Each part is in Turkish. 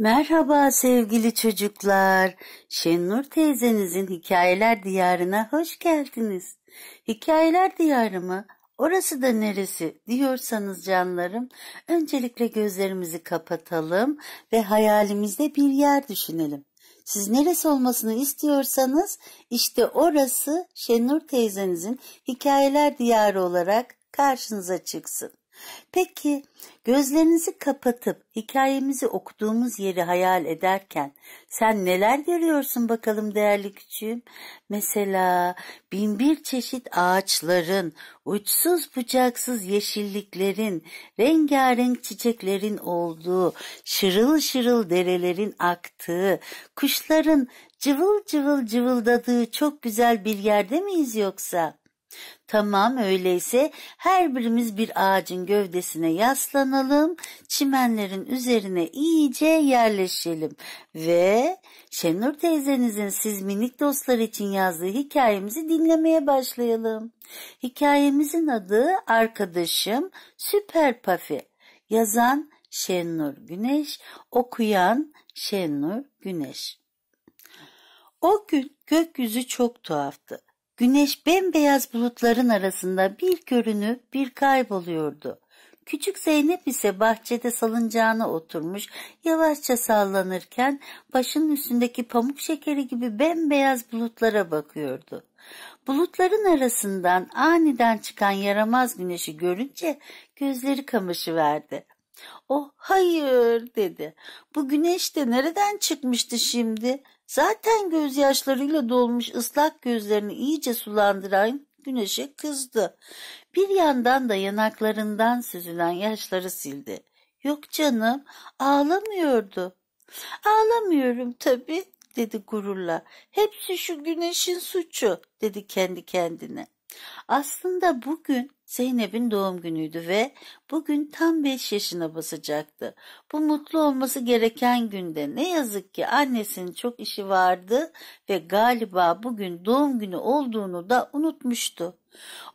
Merhaba sevgili çocuklar. Şenur teyzenizin Hikayeler Diyarı'na hoş geldiniz. Hikayeler Diyarı mı? Orası da neresi diyorsanız canlarım, öncelikle gözlerimizi kapatalım ve hayalimizde bir yer düşünelim. Siz neresi olmasını istiyorsanız işte orası Şenur teyzenizin Hikayeler Diyarı olarak karşınıza çıksın. Peki gözlerinizi kapatıp hikayemizi okuduğumuz yeri hayal ederken sen neler görüyorsun bakalım değerli küçüğüm? Mesela binbir çeşit ağaçların, uçsuz bucaksız yeşilliklerin, rengarenk çiçeklerin olduğu, şırıl şırıl derelerin aktığı, kuşların cıvıl cıvıl cıvıldadığı çok güzel bir yerde miyiz yoksa? Tamam öyleyse her birimiz bir ağacın gövdesine yaslanalım, çimenlerin üzerine iyice yerleşelim ve Şenur teyzenizin siz minik dostlar için yazdığı hikayemizi dinlemeye başlayalım. Hikayemizin adı Arkadaşım Süper Pafi. Yazan Şenur Güneş, okuyan Şenur Güneş. O gün gökyüzü çok tuhaftı. Güneş bembeyaz bulutların arasında bir görünüp bir kayboluyordu. Küçük Zeynep ise bahçede salıncağına oturmuş, yavaşça sallanırken başının üstündeki pamuk şekeri gibi bembeyaz bulutlara bakıyordu. Bulutların arasından aniden çıkan yaramaz güneşi görünce gözleri kamışıverdi. "Oh, hayır." dedi. "Bu güneş de nereden çıkmıştı şimdi?" Zaten gözyaşlarıyla dolmuş ıslak gözlerini iyice sulandıran güneşe kızdı. Bir yandan da yanaklarından süzülen yaşları sildi. Yok canım ağlamıyordu. Ağlamıyorum tabii dedi gururla. Hepsi şu güneşin suçu dedi kendi kendine. Aslında bugün Zeynep'in doğum günüydü ve bugün tam 5 yaşına basacaktı. Bu mutlu olması gereken günde ne yazık ki annesinin çok işi vardı ve galiba bugün doğum günü olduğunu da unutmuştu.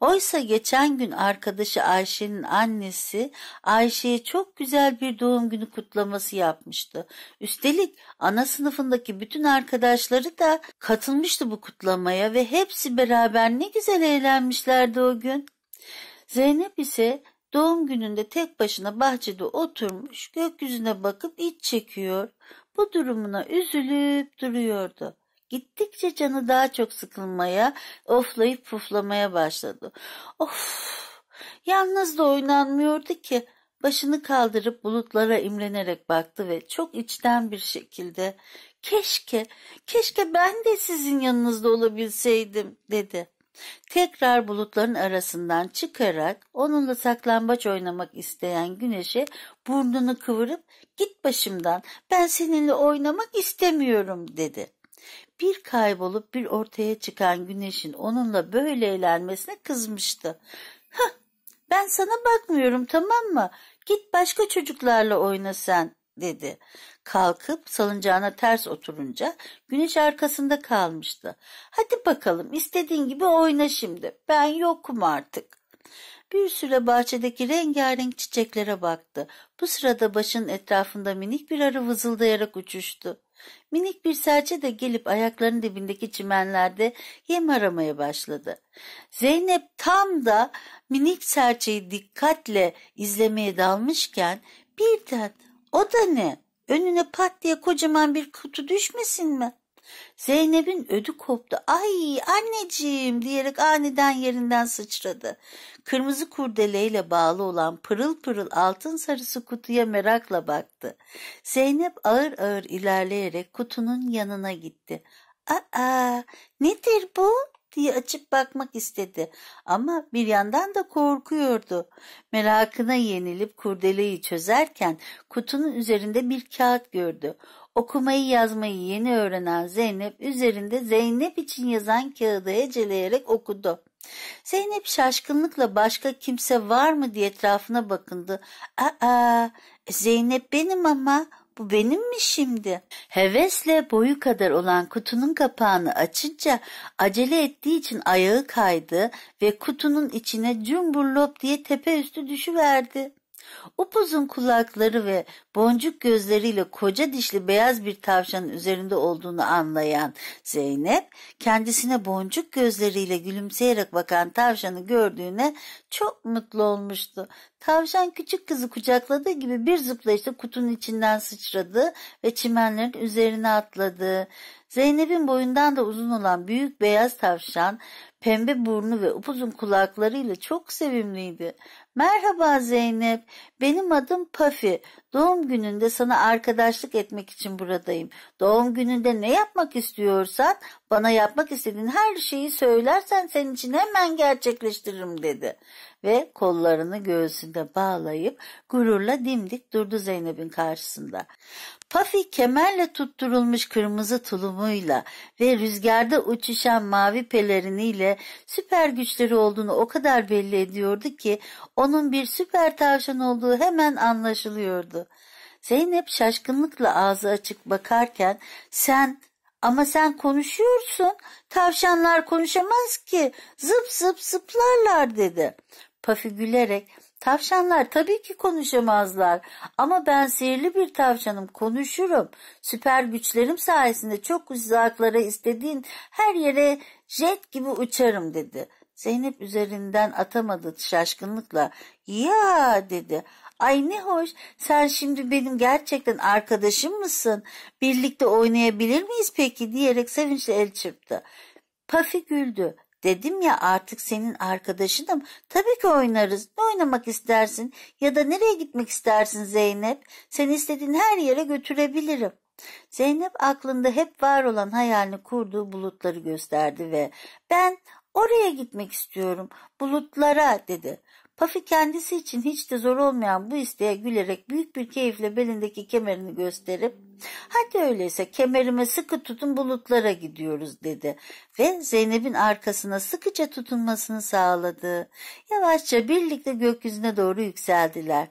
Oysa geçen gün arkadaşı Ayşe'nin annesi Ayşe'ye çok güzel bir doğum günü kutlaması yapmıştı. Üstelik ana sınıfındaki bütün arkadaşları da katılmıştı bu kutlamaya ve hepsi beraber ne güzel eğlenmişlerdi o gün. Zeynep ise doğum gününde tek başına bahçede oturmuş gökyüzüne bakıp iç çekiyor. Bu durumuna üzülüp duruyordu. Gittikçe canı daha çok sıkılmaya, oflayıp puflamaya başladı. Of! Yalnız da oynanmıyordu ki. Başını kaldırıp bulutlara imrenerek baktı ve çok içten bir şekilde keşke, keşke ben de sizin yanınızda olabilseydim dedi. Tekrar bulutların arasından çıkarak onunla saklambaç oynamak isteyen güneşe burnunu kıvırıp git başımdan ben seninle oynamak istemiyorum dedi. Bir kaybolup bir ortaya çıkan güneşin onunla böyle eğlenmesine kızmıştı. Hah ben sana bakmıyorum tamam mı? Git başka çocuklarla oyna sen dedi. Kalkıp salıncağına ters oturunca güneş arkasında kalmıştı. Hadi bakalım istediğin gibi oyna şimdi. Ben yokum artık. Bir süre bahçedeki rengarenk çiçeklere baktı. Bu sırada başın etrafında minik bir arı vızıldayarak uçuştu. Minik bir serçe de gelip ayaklarının dibindeki çimenlerde yem aramaya başladı. Zeynep tam da minik serçeyi dikkatle izlemeye dalmışken birden o da ne? Önüne pat diye kocaman bir kutu düşmesin mi? Zeynep'in ödü koptu. Ay anneciğim diyerek aniden yerinden sıçradı. Kırmızı kurdeleyle bağlı olan pırıl pırıl altın sarısı kutuya merakla baktı. Zeynep ağır ağır ilerleyerek kutunun yanına gitti. Aa nedir bu? diye açıp bakmak istedi ama bir yandan da korkuyordu. Merakına yenilip kurdeleyi çözerken kutunun üzerinde bir kağıt gördü. Okumayı yazmayı yeni öğrenen Zeynep üzerinde Zeynep için yazan kağıdı heceleyerek okudu. Zeynep şaşkınlıkla başka kimse var mı diye etrafına bakındı. Aa Zeynep benim ama bu benim mi şimdi? Hevesle boyu kadar olan kutunun kapağını açınca acele ettiği için ayağı kaydı ve kutunun içine cumburlop diye tepe üstü düşüverdi. Upuzun kulakları ve boncuk gözleriyle koca dişli beyaz bir tavşanın üzerinde olduğunu anlayan Zeynep, kendisine boncuk gözleriyle gülümseyerek bakan tavşanı gördüğüne çok mutlu olmuştu. Tavşan küçük kızı kucakladığı gibi bir zıplayışta kutunun içinden sıçradı ve çimenlerin üzerine atladı. Zeynep'in boyundan da uzun olan büyük beyaz tavşan Pembe burnu ve upuzun kulaklarıyla çok sevimliydi. Merhaba Zeynep, benim adım Pafi. Doğum gününde sana arkadaşlık etmek için buradayım. Doğum gününde ne yapmak istiyorsan, bana yapmak istediğin her şeyi söylersen senin için hemen gerçekleştiririm dedi ve kollarını göğsünde bağlayıp gururla dimdik durdu Zeynep'in karşısında. Pafi kemerle tutturulmuş kırmızı tulumuyla ve rüzgarda uçuşan mavi peleriniyle süper güçleri olduğunu o kadar belli ediyordu ki onun bir süper tavşan olduğu hemen anlaşılıyordu. Zeynep şaşkınlıkla ağzı açık bakarken sen ama sen konuşuyorsun. Tavşanlar konuşamaz ki. Zıp zıp zıplarlar dedi. Pafi gülerek tavşanlar tabii ki konuşamazlar ama ben sihirli bir tavşanım konuşurum. Süper güçlerim sayesinde çok uzaklara istediğin her yere jet gibi uçarım dedi. Zeynep üzerinden atamadı şaşkınlıkla. Ya dedi. Ay ne hoş sen şimdi benim gerçekten arkadaşım mısın? Birlikte oynayabilir miyiz peki diyerek sevinçle el çırptı. Pafi güldü. Dedim ya artık senin arkadaşınım. Tabii ki oynarız. Ne oynamak istersin? Ya da nereye gitmek istersin Zeynep? Sen istediğin her yere götürebilirim. Zeynep aklında hep var olan hayalini kurduğu bulutları gösterdi ve ben oraya gitmek istiyorum bulutlara dedi. Pafi kendisi için hiç de zor olmayan bu isteğe gülerek büyük bir keyifle belindeki kemerini gösterip ''Hadi öyleyse kemerime sıkı tutun bulutlara gidiyoruz.'' dedi ve Zeynep'in arkasına sıkıca tutunmasını sağladı. Yavaşça birlikte gökyüzüne doğru yükseldiler.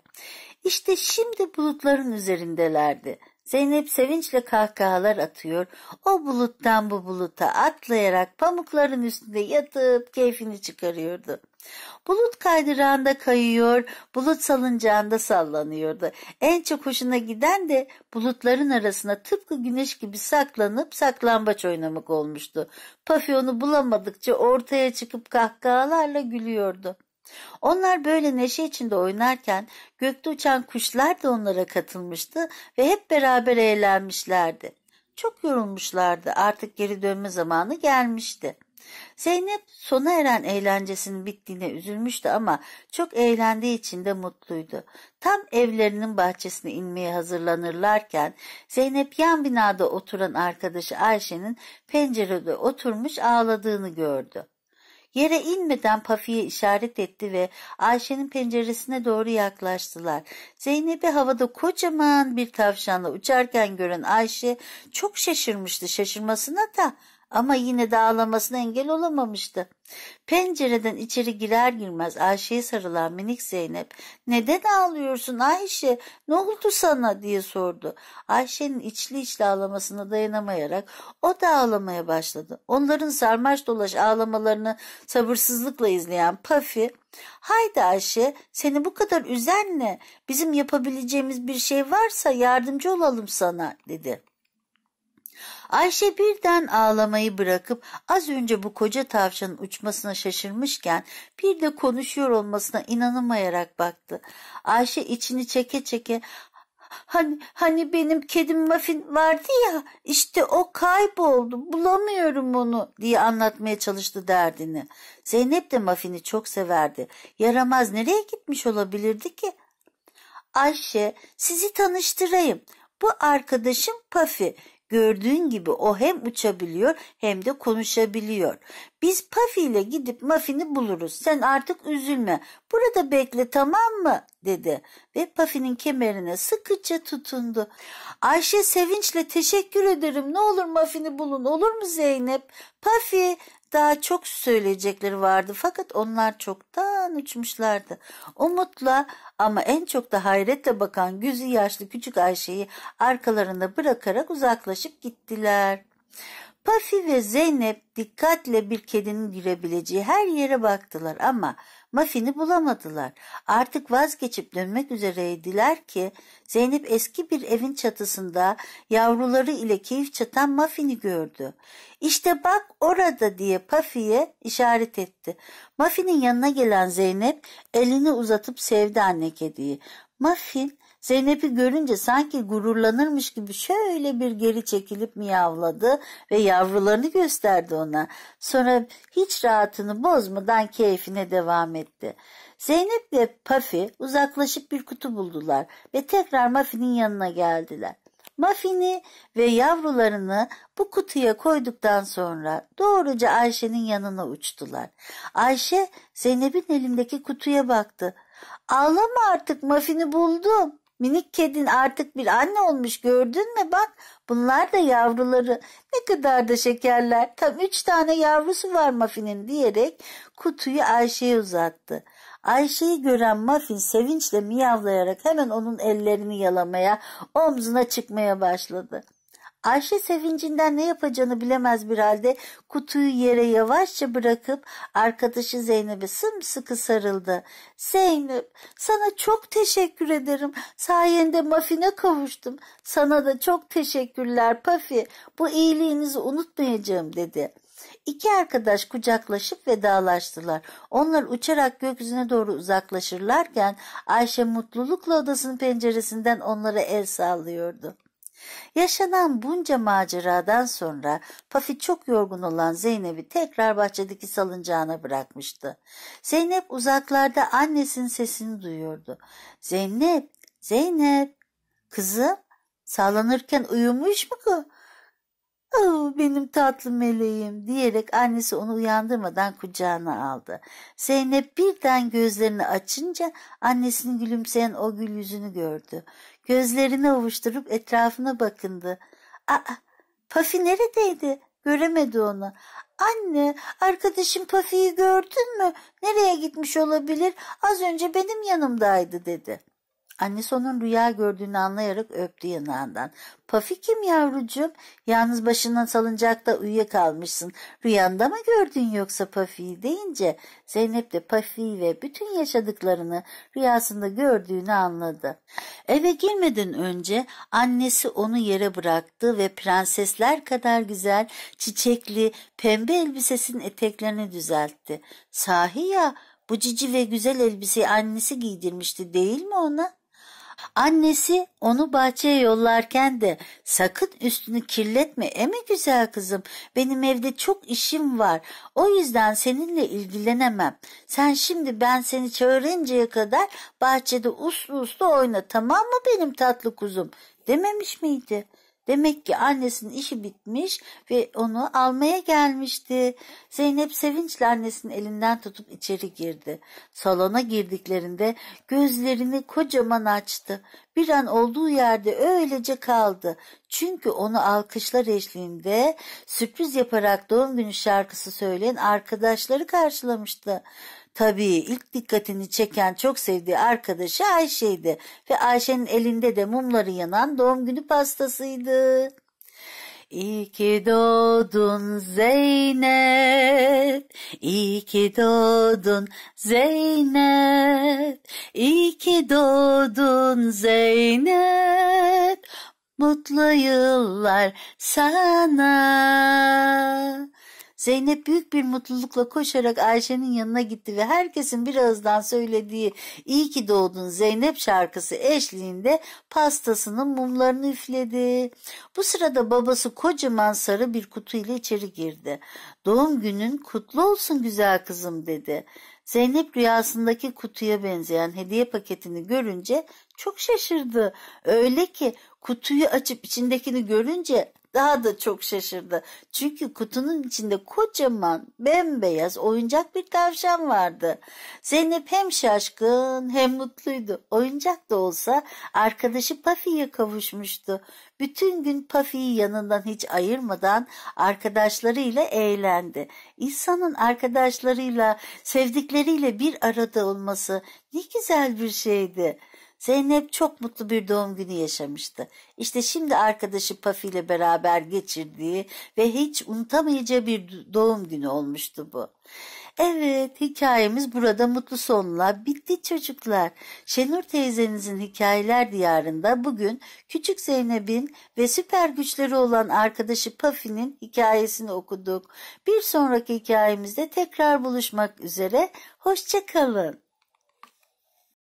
İşte şimdi bulutların üzerindelerdi. Zeynep sevinçle kahkahalar atıyor. O buluttan bu buluta atlayarak pamukların üstünde yatıp keyfini çıkarıyordu. Bulut kaydırağında kayıyor, bulut salıncağında sallanıyordu. En çok hoşuna giden de bulutların arasına tıpkı güneş gibi saklanıp saklambaç oynamak olmuştu. Pafyonu bulamadıkça ortaya çıkıp kahkahalarla gülüyordu. Onlar böyle neşe içinde oynarken gökte uçan kuşlar da onlara katılmıştı ve hep beraber eğlenmişlerdi. Çok yorulmuşlardı artık geri dönme zamanı gelmişti. Zeynep sona eren eğlencesinin bittiğine üzülmüştü ama çok eğlendiği için de mutluydu. Tam evlerinin bahçesine inmeye hazırlanırlarken Zeynep yan binada oturan arkadaşı Ayşe'nin pencerede oturmuş ağladığını gördü. Yere inmeden Pafi'ye işaret etti ve Ayşe'nin penceresine doğru yaklaştılar. Zeynep'i havada kocaman bir tavşanla uçarken gören Ayşe çok şaşırmıştı. Şaşırmasına da ama yine de ağlamasına engel olamamıştı. Pencereden içeri girer girmez Ayşe'ye sarılan minik Zeynep neden ağlıyorsun Ayşe ne oldu sana diye sordu. Ayşe'nin içli içli ağlamasına dayanamayarak o da ağlamaya başladı. Onların sarmaş dolaş ağlamalarını sabırsızlıkla izleyen Pafi haydi Ayşe seni bu kadar üzen ne bizim yapabileceğimiz bir şey varsa yardımcı olalım sana dedi. Ayşe birden ağlamayı bırakıp az önce bu koca tavşanın uçmasına şaşırmışken bir de konuşuyor olmasına inanamayarak baktı. Ayşe içini çeke çeke hani hani benim kedim Muffin vardı ya işte o kayboldu bulamıyorum onu diye anlatmaya çalıştı derdini. Zeynep de Muffin'i çok severdi. Yaramaz nereye gitmiş olabilirdi ki? Ayşe sizi tanıştırayım. Bu arkadaşım Pafi. Gördüğün gibi o hem uçabiliyor hem de konuşabiliyor. Biz Puffy ile gidip Muffin'i buluruz. Sen artık üzülme. Burada bekle tamam mı? dedi ve Puffy'nin kemerine sıkıca tutundu. Ayşe sevinçle teşekkür ederim. Ne olur Muffin'i bulun olur mu Zeynep? Puffy daha çok söyleyecekleri vardı fakat onlar çoktan uçmuşlardı. Umutla ama en çok da hayretle bakan gözü yaşlı küçük Ayşe'yi arkalarında bırakarak uzaklaşıp gittiler. Pafi ve Zeynep dikkatle bir kedinin girebileceği her yere baktılar ama Mafin'i bulamadılar. Artık vazgeçip dönmek üzereydiler ki Zeynep eski bir evin çatısında yavruları ile keyif çatan Mafin'i gördü. İşte bak orada diye Pafi'ye işaret etti. Mafin'in yanına gelen Zeynep elini uzatıp sevdi anne kediyi. Muffin Zeynep'i görünce sanki gururlanırmış gibi şöyle bir geri çekilip miyavladı ve yavrularını gösterdi ona. Sonra hiç rahatını bozmadan keyfine devam etti. Zeynep ve Pafi uzaklaşıp bir kutu buldular ve tekrar Mafi'nin yanına geldiler. Mafini ve yavrularını bu kutuya koyduktan sonra doğruca Ayşe'nin yanına uçtular. Ayşe Zeynep'in elindeki kutuya baktı. Ağlama artık Mafini buldum Minik kedin artık bir anne olmuş gördün mü bak bunlar da yavruları ne kadar da şekerler tam üç tane yavrusu var Mafin'in diyerek kutuyu Ayşe'ye uzattı. Ayşe'yi gören Muffin sevinçle miyavlayarak hemen onun ellerini yalamaya, omzuna çıkmaya başladı. Ayşe sevincinden ne yapacağını bilemez bir halde kutuyu yere yavaşça bırakıp arkadaşı Zeynep'e sımsıkı sarıldı. Zeynep sana çok teşekkür ederim. Sayende Mafin'e kavuştum. Sana da çok teşekkürler Pafi. Bu iyiliğinizi unutmayacağım dedi. İki arkadaş kucaklaşıp vedalaştılar. Onlar uçarak gökyüzüne doğru uzaklaşırlarken Ayşe mutlulukla odasının penceresinden onlara el sallıyordu. Yaşanan bunca maceradan sonra Pafi çok yorgun olan Zeynep'i tekrar bahçedeki salıncağına bırakmıştı. Zeynep uzaklarda annesinin sesini duyuyordu. Zeynep, Zeynep, kızım sağlanırken uyumuş mu ki? Oh, benim tatlı meleğim diyerek annesi onu uyandırmadan kucağına aldı. Zeynep birden gözlerini açınca annesinin gülümseyen o gül yüzünü gördü. Gözlerini avuşturup etrafına bakındı. Aa, Pafi neredeydi? Göremedi onu. Anne, arkadaşım Pafi'yi gördün mü? Nereye gitmiş olabilir? Az önce benim yanımdaydı dedi. Annesi onun rüya gördüğünü anlayarak öptü yanağından. kim yavrucuğum, yalnız başından salıncakta uyuyakalmışsın. Rüyanda mı gördün yoksa Pafi'yi deyince Zeynep de Pafi'yi ve bütün yaşadıklarını rüyasında gördüğünü anladı. Eve girmeden önce annesi onu yere bıraktı ve prensesler kadar güzel çiçekli pembe elbisesinin eteklerini düzeltti. Sahi ya bu cici ve güzel elbiseyi annesi giydirmişti değil mi ona? Annesi onu bahçeye yollarken de sakın üstünü kirletme emi güzel kızım benim evde çok işim var o yüzden seninle ilgilenemem. Sen şimdi ben seni çağırıncaya kadar bahçede uslu uslu oyna tamam mı benim tatlı kuzum dememiş miydi?'' Demek ki annesinin işi bitmiş ve onu almaya gelmişti. Zeynep sevinçle annesinin elinden tutup içeri girdi. Salona girdiklerinde gözlerini kocaman açtı. Bir an olduğu yerde öylece kaldı. Çünkü onu alkışlar eşliğinde sürpriz yaparak doğum günü şarkısı söyleyen arkadaşları karşılamıştı. Tabii ilk dikkatini çeken çok sevdiği arkadaşı Ayşe'ydi ve Ayşe'nin elinde de mumları yanan doğum günü pastasıydı. İyi ki doğdun Zeynep, iyi ki doğdun Zeynep, iyi ki doğdun Zeynep, mutlu yıllar sana. Zeynep büyük bir mutlulukla koşarak Ayşe'nin yanına gitti ve herkesin bir ağızdan söylediği iyi ki doğdun Zeynep şarkısı eşliğinde pastasının mumlarını üfledi. Bu sırada babası kocaman sarı bir kutu ile içeri girdi. Doğum günün kutlu olsun güzel kızım dedi. Zeynep rüyasındaki kutuya benzeyen hediye paketini görünce çok şaşırdı. Öyle ki kutuyu açıp içindekini görünce daha da çok şaşırdı. Çünkü kutunun içinde kocaman bembeyaz oyuncak bir tavşan vardı. Zeynep hem şaşkın hem mutluydu. Oyuncak da olsa arkadaşı Pafi'ye kavuşmuştu. Bütün gün Pafi'yi yanından hiç ayırmadan arkadaşlarıyla eğlendi. İnsanın arkadaşlarıyla, sevdikleriyle bir arada olması ne güzel bir şeydi.'' Zeynep çok mutlu bir doğum günü yaşamıştı. İşte şimdi arkadaşı Pafi ile beraber geçirdiği ve hiç unutamayacağı bir doğum günü olmuştu bu. Evet hikayemiz burada mutlu sonla bitti çocuklar. Şenur teyzenizin hikayeler diyarında bugün küçük Zeynep'in ve süper güçleri olan arkadaşı Pafi'nin hikayesini okuduk. Bir sonraki hikayemizde tekrar buluşmak üzere. Hoşçakalın.